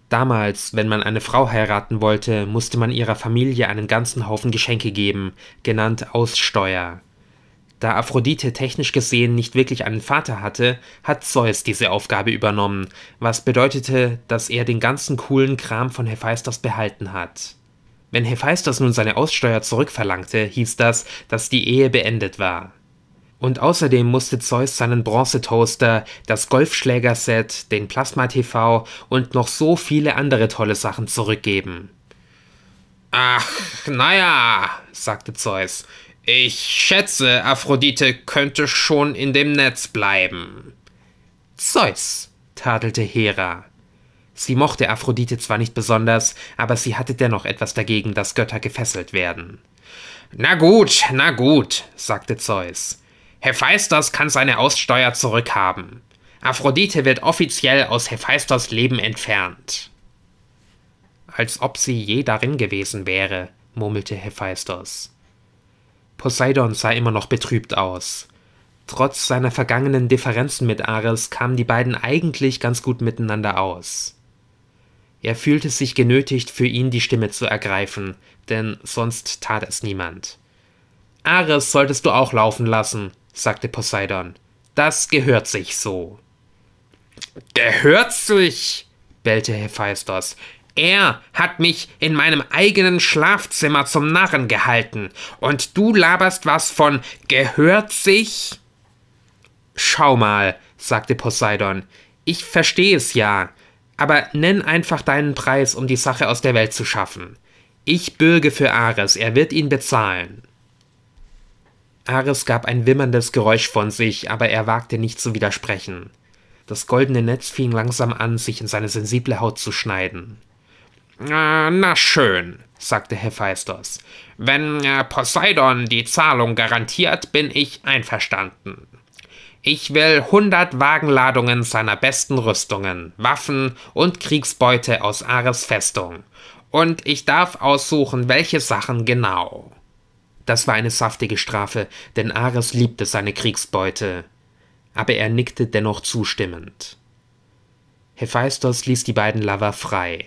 S1: Damals, wenn man eine Frau heiraten wollte, musste man ihrer Familie einen ganzen Haufen Geschenke geben, genannt Aussteuer. Da Aphrodite technisch gesehen nicht wirklich einen Vater hatte, hat Zeus diese Aufgabe übernommen, was bedeutete, dass er den ganzen coolen Kram von Hephaistos behalten hat. Wenn Hephaistos nun seine Aussteuer zurückverlangte, hieß das, dass die Ehe beendet war. Und außerdem musste Zeus seinen Bronzetoaster, das Golfschlägerset, den Plasma-TV und noch so viele andere tolle Sachen zurückgeben. Ach, naja, sagte Zeus. Ich schätze, Aphrodite könnte schon in dem Netz bleiben. Zeus, tadelte Hera. Sie mochte Aphrodite zwar nicht besonders, aber sie hatte dennoch etwas dagegen, dass Götter gefesselt werden. Na gut, na gut, sagte Zeus. Hephaistos kann seine Aussteuer zurückhaben. Aphrodite wird offiziell aus Hephaistos Leben entfernt. Als ob sie je darin gewesen wäre, murmelte Hephaistos. Poseidon sah immer noch betrübt aus. Trotz seiner vergangenen Differenzen mit Ares kamen die beiden eigentlich ganz gut miteinander aus. Er fühlte sich genötigt, für ihn die Stimme zu ergreifen, denn sonst tat es niemand. Ares solltest du auch laufen lassen, sagte Poseidon. Das gehört sich so. Gehört sich, bellte Hephaistos. Er hat mich in meinem eigenen Schlafzimmer zum Narren gehalten, und du laberst was von gehört sich? Schau mal, sagte Poseidon, ich verstehe es ja, aber nenn einfach deinen Preis, um die Sache aus der Welt zu schaffen. Ich bürge für Ares, er wird ihn bezahlen. Ares gab ein wimmerndes Geräusch von sich, aber er wagte nicht zu widersprechen. Das goldene Netz fing langsam an, sich in seine sensible Haut zu schneiden. Ah, na schön, sagte Hephaistos. Wenn äh, Poseidon die Zahlung garantiert, bin ich einverstanden. Ich will hundert Wagenladungen seiner besten Rüstungen, Waffen und Kriegsbeute aus Ares Festung. Und ich darf aussuchen, welche Sachen genau. Das war eine saftige Strafe, denn Ares liebte seine Kriegsbeute. Aber er nickte dennoch zustimmend. Hephaistos ließ die beiden Lover frei.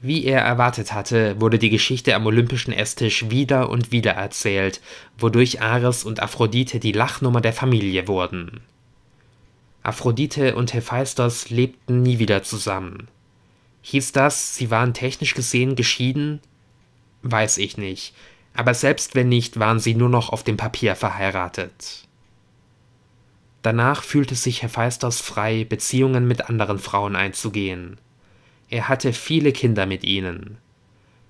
S1: Wie er erwartet hatte, wurde die Geschichte am olympischen Esstisch wieder und wieder erzählt, wodurch Ares und Aphrodite die Lachnummer der Familie wurden. Aphrodite und Hephaistos lebten nie wieder zusammen. Hieß das, sie waren technisch gesehen geschieden? Weiß ich nicht aber selbst wenn nicht, waren sie nur noch auf dem Papier verheiratet. Danach fühlte sich Herr frei, Beziehungen mit anderen Frauen einzugehen. Er hatte viele Kinder mit ihnen.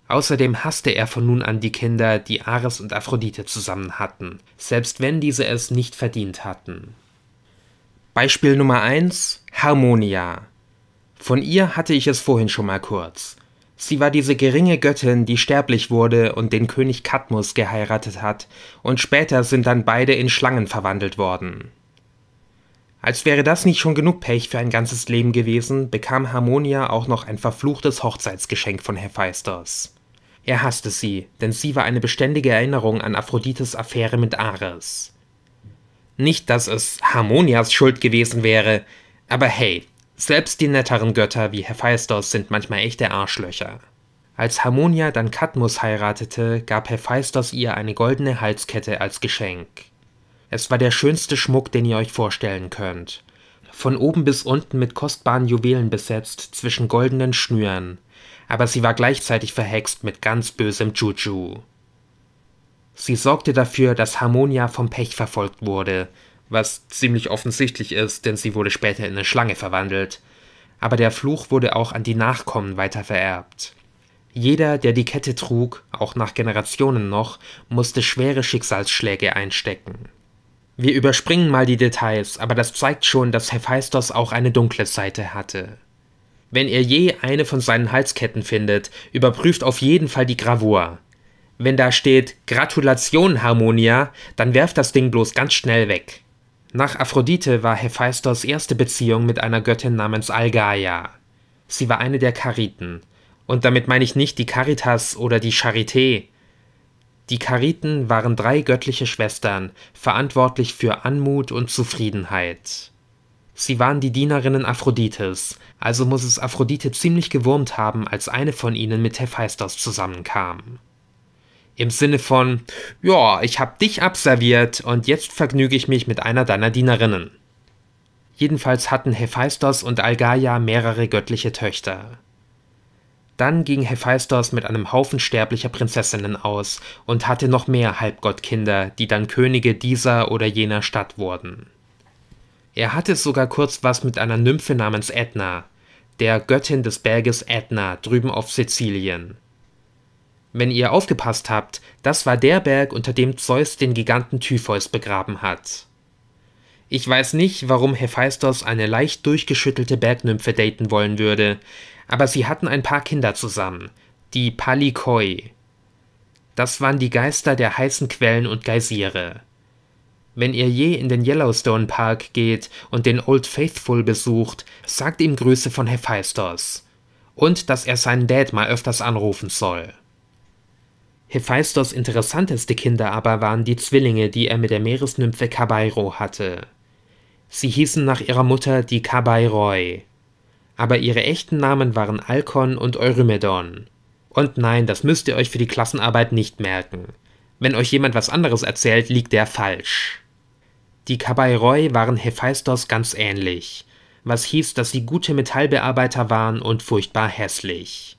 S1: Außerdem hasste er von nun an die Kinder, die Ares und Aphrodite zusammen hatten, selbst wenn diese es nicht verdient hatten. Beispiel Nummer 1 Harmonia. Von ihr hatte ich es vorhin schon mal kurz. Sie war diese geringe Göttin, die sterblich wurde und den König Kadmus geheiratet hat, und später sind dann beide in Schlangen verwandelt worden. Als wäre das nicht schon genug Pech für ein ganzes Leben gewesen, bekam Harmonia auch noch ein verfluchtes Hochzeitsgeschenk von Hephaistos. Er hasste sie, denn sie war eine beständige Erinnerung an Aphrodites Affäre mit Ares. Nicht, dass es Harmonias Schuld gewesen wäre, aber hey, selbst die netteren Götter wie Hephaistos sind manchmal echte Arschlöcher. Als Harmonia dann Cadmus heiratete, gab Hephaistos ihr eine goldene Halskette als Geschenk. Es war der schönste Schmuck, den ihr euch vorstellen könnt. Von oben bis unten mit kostbaren Juwelen besetzt, zwischen goldenen Schnüren. Aber sie war gleichzeitig verhext mit ganz bösem Juju. Sie sorgte dafür, dass Harmonia vom Pech verfolgt wurde, was ziemlich offensichtlich ist, denn sie wurde später in eine Schlange verwandelt. Aber der Fluch wurde auch an die Nachkommen weiter vererbt. Jeder, der die Kette trug, auch nach Generationen noch, musste schwere Schicksalsschläge einstecken. Wir überspringen mal die Details, aber das zeigt schon, dass Hephaistos auch eine dunkle Seite hatte. Wenn ihr je eine von seinen Halsketten findet, überprüft auf jeden Fall die Gravur. Wenn da steht Gratulation Harmonia, dann werft das Ding bloß ganz schnell weg. Nach Aphrodite war Hephaistos erste Beziehung mit einer Göttin namens Algaia. Sie war eine der Kariten. Und damit meine ich nicht die Caritas oder die Charité. Die Kariten waren drei göttliche Schwestern, verantwortlich für Anmut und Zufriedenheit. Sie waren die Dienerinnen Aphrodites, also muss es Aphrodite ziemlich gewurmt haben, als eine von ihnen mit Hephaistos zusammenkam. Im Sinne von, ja, ich hab dich abserviert und jetzt vergnüge ich mich mit einer deiner Dienerinnen. Jedenfalls hatten Hephaistos und Algaia mehrere göttliche Töchter. Dann ging Hephaistos mit einem Haufen sterblicher Prinzessinnen aus und hatte noch mehr Halbgottkinder, die dann Könige dieser oder jener Stadt wurden. Er hatte sogar kurz was mit einer Nymphe namens Ätna, der Göttin des Berges Ätna drüben auf Sizilien. Wenn ihr aufgepasst habt, das war der Berg, unter dem Zeus den Giganten Typhois begraben hat. Ich weiß nicht, warum Hephaistos eine leicht durchgeschüttelte Bergnymphe daten wollen würde, aber sie hatten ein paar Kinder zusammen, die Palikoi. Das waren die Geister der heißen Quellen und Geysire. Wenn ihr je in den Yellowstone Park geht und den Old Faithful besucht, sagt ihm Grüße von Hephaistos. Und dass er seinen Dad mal öfters anrufen soll. Hephaistos interessanteste Kinder aber waren die Zwillinge, die er mit der Meeresnymphe Kabairo hatte. Sie hießen nach ihrer Mutter die Kabairoi. Aber ihre echten Namen waren Alkon und Eurymedon. Und nein, das müsst ihr euch für die Klassenarbeit nicht merken. Wenn euch jemand was anderes erzählt, liegt der falsch. Die Kabairoi waren Hephaistos ganz ähnlich, was hieß, dass sie gute Metallbearbeiter waren und furchtbar hässlich.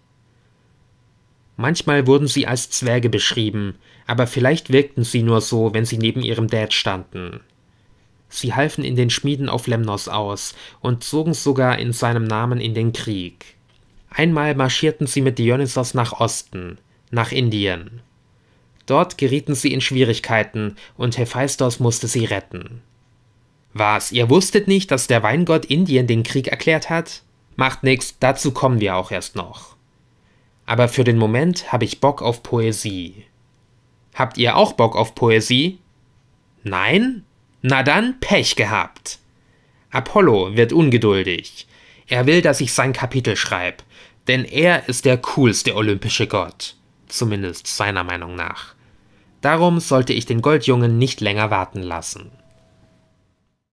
S1: Manchmal wurden sie als Zwerge beschrieben, aber vielleicht wirkten sie nur so, wenn sie neben ihrem Dad standen. Sie halfen in den Schmieden auf Lemnos aus und zogen sogar in seinem Namen in den Krieg. Einmal marschierten sie mit Dionysos nach Osten, nach Indien. Dort gerieten sie in Schwierigkeiten und Hephaistos musste sie retten. Was, ihr wusstet nicht, dass der Weingott Indien den Krieg erklärt hat? Macht nix, dazu kommen wir auch erst noch aber für den Moment habe ich Bock auf Poesie. Habt ihr auch Bock auf Poesie? Nein? Na dann Pech gehabt. Apollo wird ungeduldig. Er will, dass ich sein Kapitel schreibe, denn er ist der coolste olympische Gott. Zumindest seiner Meinung nach. Darum sollte ich den Goldjungen nicht länger warten lassen.